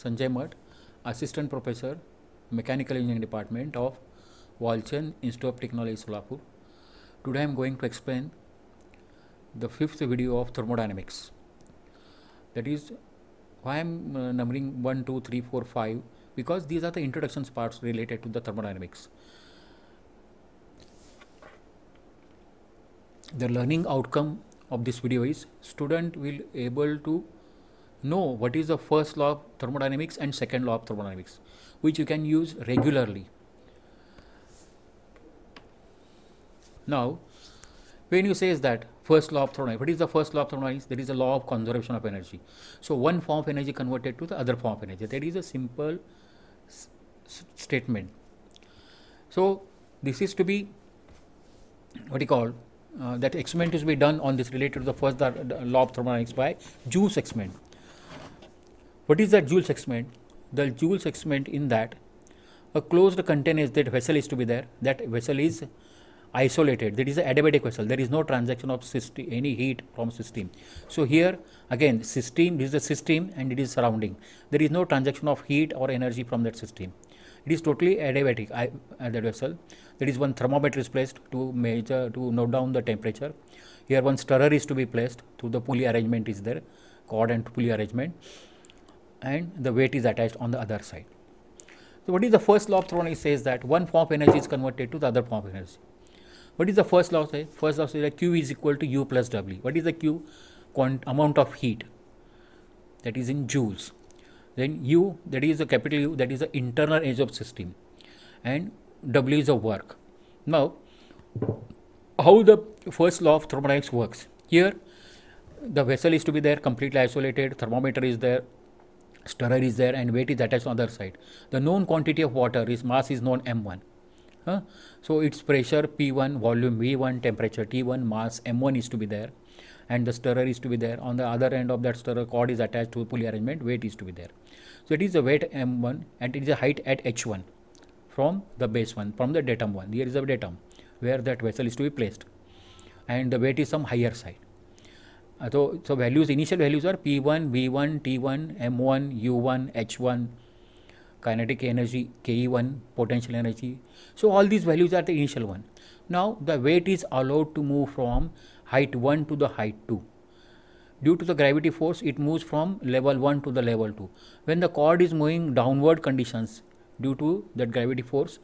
Sanjay Math, Assistant Professor, Mechanical Engineering Department of Walchan Institute of Technology, Solapur. Today I am going to explain the fifth video of thermodynamics. That is why I am uh, numbering 1, 2, 3, 4, 5 because these are the introduction parts related to the thermodynamics. The learning outcome of this video is student will able to know what is the first law of thermodynamics and second law of thermodynamics, which you can use regularly. Now, when you say is that first law of thermodynamics, what is the first law of thermodynamics? There is a law of conservation of energy. So, one form of energy converted to the other form of energy. That is a simple statement. So, this is to be what you call uh, that experiment is to be done on this related to the first law of thermodynamics by Joule's experiment. What is that Joule experiment? The Joule experiment in that a closed container that vessel is to be there. That vessel is isolated. That is an adiabatic vessel. There is no transaction of system, any heat from system. So here again system is the system and it is surrounding. There is no transaction of heat or energy from that system. It is totally adiabatic I, at uh, that vessel. There is one thermometer is placed to measure to note down the temperature. Here one stirrer is to be placed through the pulley arrangement is there, cord and pulley arrangement and the weight is attached on the other side. So, what is the first law of thermodynamics says that one form of energy is converted to the other form of energy. What is the first law? Say? First law says that Q is equal to U plus W. What is the Q? Quant amount of heat that is in joules. Then U that is the capital U that is the internal energy of system and W is the work. Now, how the first law of thermodynamics works? Here, the vessel is to be there completely isolated, thermometer is there, stirrer is there and weight is attached on the other side. The known quantity of water is mass is known m1. Huh? So its pressure p1, volume v1, temperature t1, mass m1 is to be there and the stirrer is to be there. On the other end of that stirrer cord is attached to pulley arrangement, weight is to be there. So it is a weight m1 and it is a height at h1 from the base one, from the datum one. Here is a datum where that vessel is to be placed and the weight is some higher side. Uh, so, so values, initial values are P1, V1, T1, M1, U1, H1, kinetic energy, KE1, potential energy. So all these values are the initial one. Now the weight is allowed to move from height 1 to the height 2. Due to the gravity force, it moves from level 1 to the level 2. When the cord is moving downward conditions due to that gravity force,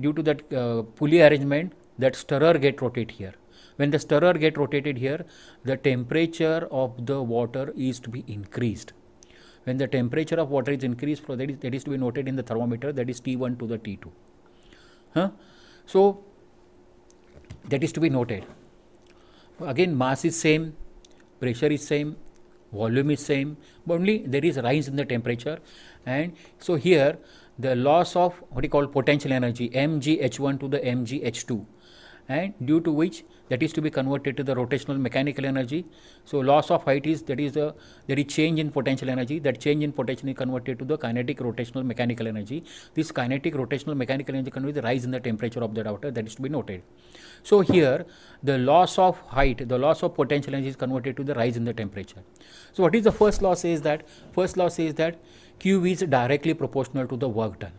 due to that uh, pulley arrangement, that stirrer get rotate here. When the stirrer get rotated here, the temperature of the water is to be increased. When the temperature of water is increased, so that is, that is to be noted in the thermometer, that is T1 to the T2. Huh? So, that is to be noted. Again, mass is same, pressure is same, volume is same, but only there is rise in the temperature. And so here, the loss of what you call potential energy mgh1 to the mgh2 and due to which that is to be converted to the rotational mechanical energy. So loss of height is that is the there is change in potential energy. That change in potential is converted to the kinetic rotational mechanical energy. This kinetic rotational mechanical energy can be the rise in the temperature of the outer that is to be noted. So here the loss of height, the loss of potential energy is converted to the rise in the temperature. So what is the first law says that first law says that Q is directly proportional to the work done.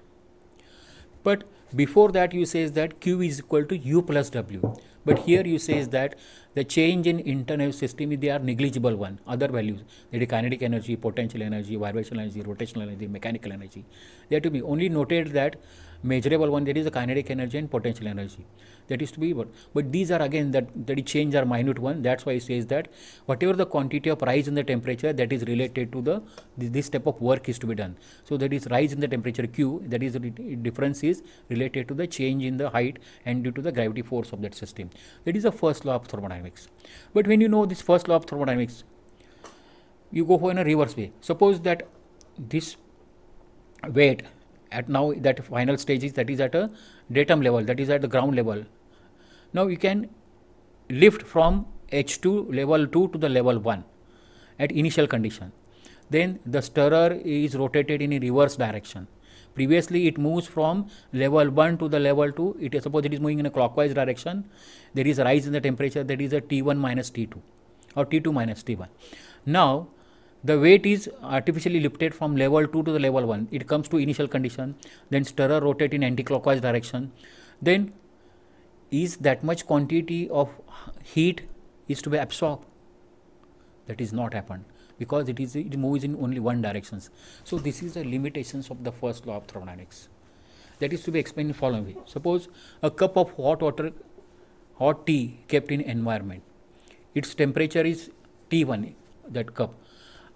But before that you says that Q is equal to U plus W but here you say is that the change in internal system they are negligible one other values that is kinetic energy potential energy vibrational energy rotational energy mechanical energy they are to be only noted that measurable one that is the kinetic energy and potential energy that is to be but, but these are again that that change are minute one that's why it says that whatever the quantity of rise in the temperature that is related to the this type of work is to be done so that is rise in the temperature q that is difference is related to the change in the height and due to the gravity force of that system that is the first law of thermodynamics. But when you know this first law of thermodynamics, you go for in a reverse way. Suppose that this weight at now that final stage is that is at a datum level, that is at the ground level. Now you can lift from H2 level 2 to the level 1 at initial condition. Then the stirrer is rotated in a reverse direction previously it moves from level 1 to the level 2 it is suppose it is moving in a clockwise direction there is a rise in the temperature that is a t1 minus t2 or t2 minus t1 now the weight is artificially lifted from level 2 to the level 1 it comes to initial condition then stirrer rotate in anti-clockwise direction then is that much quantity of heat is to be absorbed that is not happened because it is it moves in only one directions so this is the limitations of the first law of thermodynamics that is to be explained in following way suppose a cup of hot water hot tea kept in environment its temperature is t1 that cup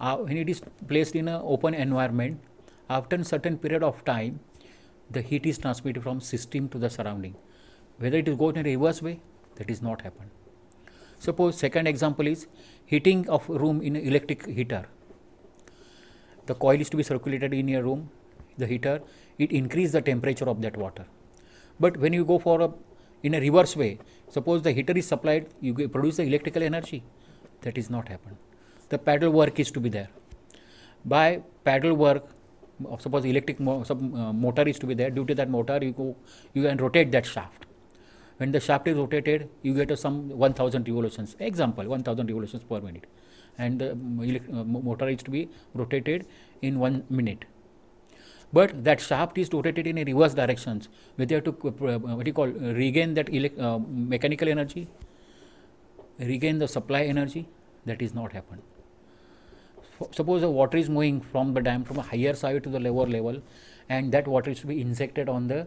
uh, when it is placed in an open environment after a certain period of time the heat is transmitted from system to the surrounding whether it is going in a reverse way that is not happened Suppose second example is heating of room in electric heater. The coil is to be circulated in a room, the heater, it increase the temperature of that water. But when you go for a in a reverse way, suppose the heater is supplied, you produce the electrical energy. That is not happened. The paddle work is to be there. By paddle work, suppose electric mo uh, motor is to be there. Due to that motor, you go you can rotate that shaft when the shaft is rotated you get some 1000 revolutions example 1000 revolutions per minute and the um, uh, motor is to be rotated in 1 minute but that shaft is rotated in a reverse directions We have to uh, uh, what you call regain that uh, mechanical energy regain the supply energy that is not happened suppose the water is moving from the dam from a higher side to the lower level and that water is to be injected on the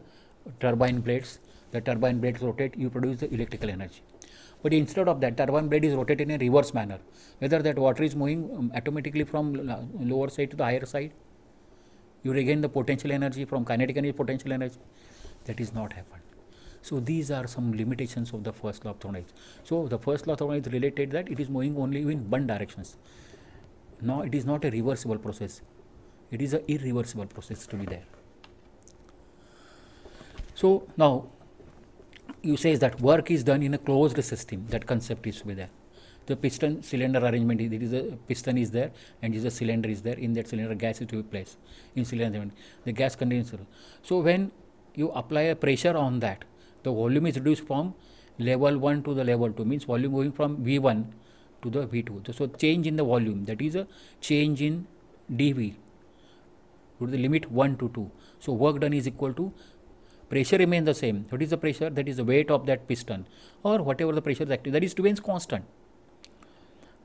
turbine blades the turbine blades rotate, you produce the electrical energy. But instead of that, turbine blade is rotated in a reverse manner. Whether that water is moving um, automatically from lower side to the higher side, you regain the potential energy from kinetic energy, potential energy. That is not happened. So these are some limitations of the first law of thermodynamics. So the first law of thermodynamics related that it is moving only in one directions. Now it is not a reversible process. It is an irreversible process to be there. So now you say is that work is done in a closed system. That concept is to be there. The piston cylinder arrangement is, it is a piston is there and is a cylinder is there. In that cylinder, gas is to be placed in cylinder. The gas condenser. So when you apply a pressure on that, the volume is reduced from level one to the level two means volume going from V1 to the V2. So change in the volume that is a change in dV to the limit 1 to 2. So work done is equal to pressure remains the same what is the pressure that is the weight of that piston or whatever the pressure is acting. that is remains constant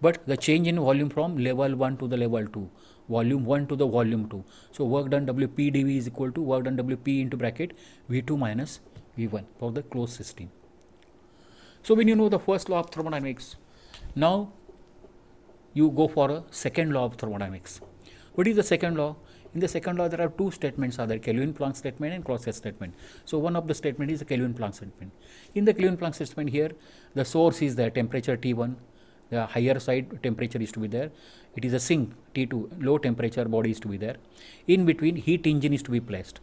but the change in volume from level 1 to the level 2 volume 1 to the volume 2 so work done wpdv is equal to work done wp into bracket v2 minus v1 for the closed system so when you know the first law of thermodynamics now you go for a second law of thermodynamics what is the second law in the second law, there are two statements are there, Kelvin-Planck statement and Clausius statement. So, one of the statement is the Kelvin-Planck statement. In the Kelvin-Planck statement here, the source is the temperature T1, the higher side temperature is to be there. It is a sink T2, low temperature body is to be there. In between, heat engine is to be placed.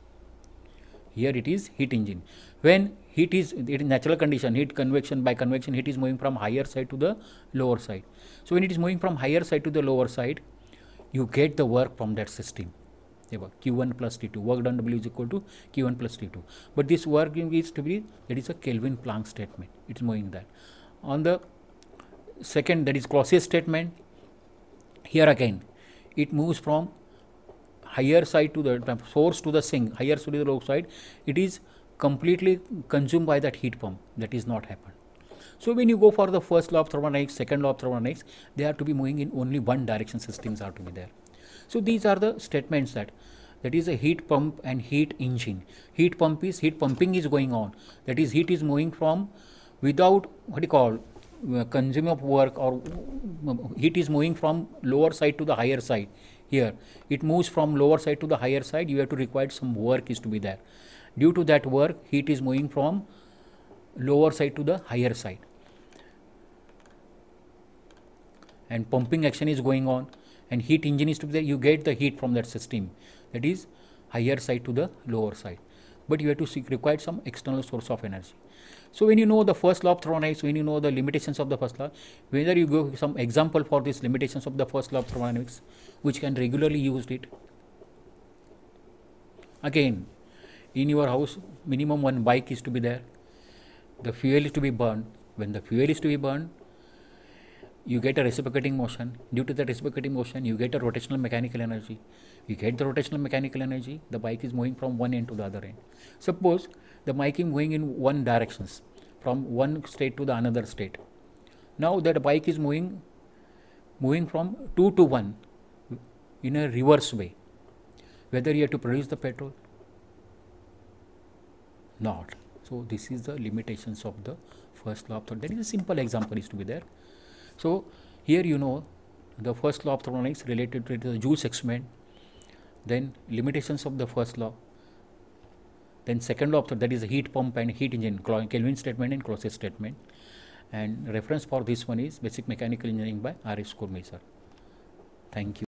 Here it is heat engine. When heat is it is natural condition, heat convection by convection, heat is moving from higher side to the lower side. So when it is moving from higher side to the lower side, you get the work from that system. हे बघ Q one plus T two work done W is equal to Q one plus T two but this work is to be that is a Kelvin Planck statement it's मोईंग that second that is Clausius statement here again it moves from higher side to the source to the sink higher side to the low side it is completely consumed by that heat pump that is not happened so when you go for the first law of thermodynamics second law of thermodynamics they are to be moving in only one direction systems are to be there so these are the statements that that is a heat pump and heat engine. Heat pump is heat pumping is going on. That is heat is moving from without what do you call uh, consume of work or uh, heat is moving from lower side to the higher side here it moves from lower side to the higher side you have to require some work is to be there due to that work heat is moving from lower side to the higher side and pumping action is going on and heat engine is to be there you get the heat from that system that is higher side to the lower side but you have to seek, require some external source of energy so when you know the first law of thermodynamics when you know the limitations of the first law whether you give some example for these limitations of the first law of thermodynamics which can regularly used it again in your house minimum one bike is to be there the fuel is to be burned when the fuel is to be burned you get a reciprocating motion. Due to the reciprocating motion, you get a rotational mechanical energy. You get the rotational mechanical energy, the bike is moving from one end to the other end. Suppose the bike is moving in one direction, from one state to the another state. Now that bike is moving, moving from two to one in a reverse way. Whether you have to produce the petrol, not. So this is the limitations of the first law of thought. There is a simple example is to be there. So, here you know the first law of thermodynamics related to the Joule's experiment, then limitations of the first law, then second law of that is the heat pump and heat engine, Kelvin statement and Clausius statement. And reference for this one is Basic Mechanical Engineering by R.S. Skormeser. Thank you.